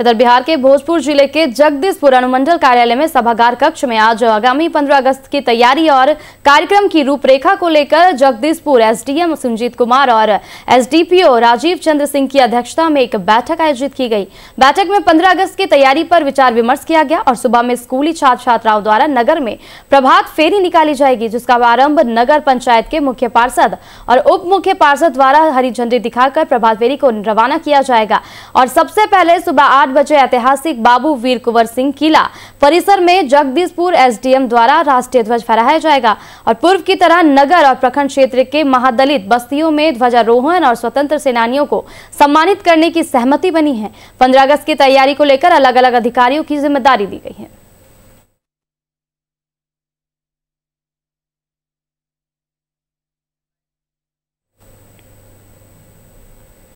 इधर बिहार के भोजपुर जिले के जगदीशपुर अनुमंडल कार्यालय में सभागार कक्ष में आज आगामी 15 अगस्त की तैयारी और कार्यक्रम की रूपरेखा को लेकर जगदीशपुर एसडीएम सुनजीत कुमार और एसडीपीओ राजीव चंद्र सिंह की अध्यक्षता में एक बैठक आयोजित की गई बैठक में 15 अगस्त की तैयारी पर विचार विमर्श किया गया और सुबह में स्कूली छात्र छात्राओं द्वारा नगर में प्रभात फेरी निकाली जाएगी जिसका आरम्भ नगर पंचायत के मुख्य पार्षद और उप मुख्य पार्षद द्वारा हरी झंडी दिखाकर प्रभात फेरी को रवाना किया जाएगा और सबसे पहले सुबह आठ बजे ऐतिहासिक बाबू वीर कुंवर सिंह किला परिसर में जगदीशपुर एसडीएम द्वारा राष्ट्रीय ध्वज फहराया जाएगा और पूर्व की तरह नगर और प्रखंड क्षेत्र के महादलित बस्तियों में ध्वजारोहण और स्वतंत्र सेनानियों को सम्मानित करने की सहमति बनी है पंद्रह अगस्त की तैयारी को लेकर अलग अलग अधिकारियों की जिम्मेदारी दी गई है